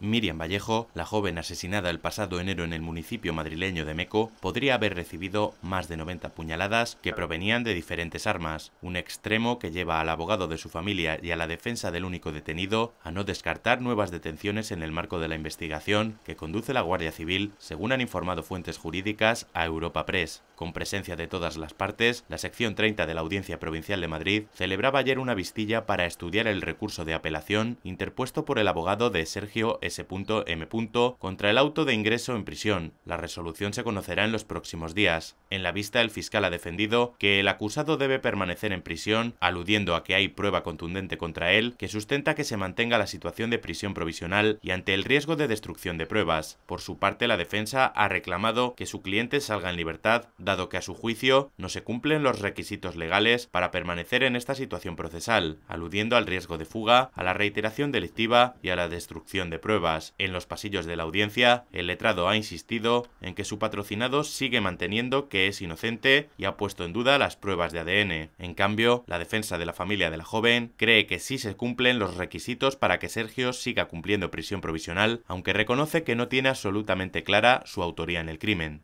Miriam Vallejo, la joven asesinada el pasado enero en el municipio madrileño de Meco, podría haber recibido más de 90 puñaladas que provenían de diferentes armas, un extremo que lleva al abogado de su familia y a la defensa del único detenido a no descartar nuevas detenciones en el marco de la investigación que conduce la Guardia Civil, según han informado fuentes jurídicas a Europa Press. Con presencia de todas las partes, la sección 30 de la Audiencia Provincial de Madrid celebraba ayer una vistilla para estudiar el recurso de apelación interpuesto por el abogado de Sergio S.M. contra el auto de ingreso en prisión. La resolución se conocerá en los próximos días. En la vista, el fiscal ha defendido que el acusado debe permanecer en prisión, aludiendo a que hay prueba contundente contra él que sustenta que se mantenga la situación de prisión provisional y ante el riesgo de destrucción de pruebas. Por su parte, la defensa ha reclamado que su cliente salga en libertad, dado que a su juicio no se cumplen los requisitos legales para permanecer en esta situación procesal, aludiendo al riesgo de fuga, a la reiteración delictiva y a la destrucción de pruebas en los pasillos de la audiencia, el letrado ha insistido en que su patrocinado sigue manteniendo que es inocente y ha puesto en duda las pruebas de ADN. En cambio, la defensa de la familia de la joven cree que sí se cumplen los requisitos para que Sergio siga cumpliendo prisión provisional, aunque reconoce que no tiene absolutamente clara su autoría en el crimen.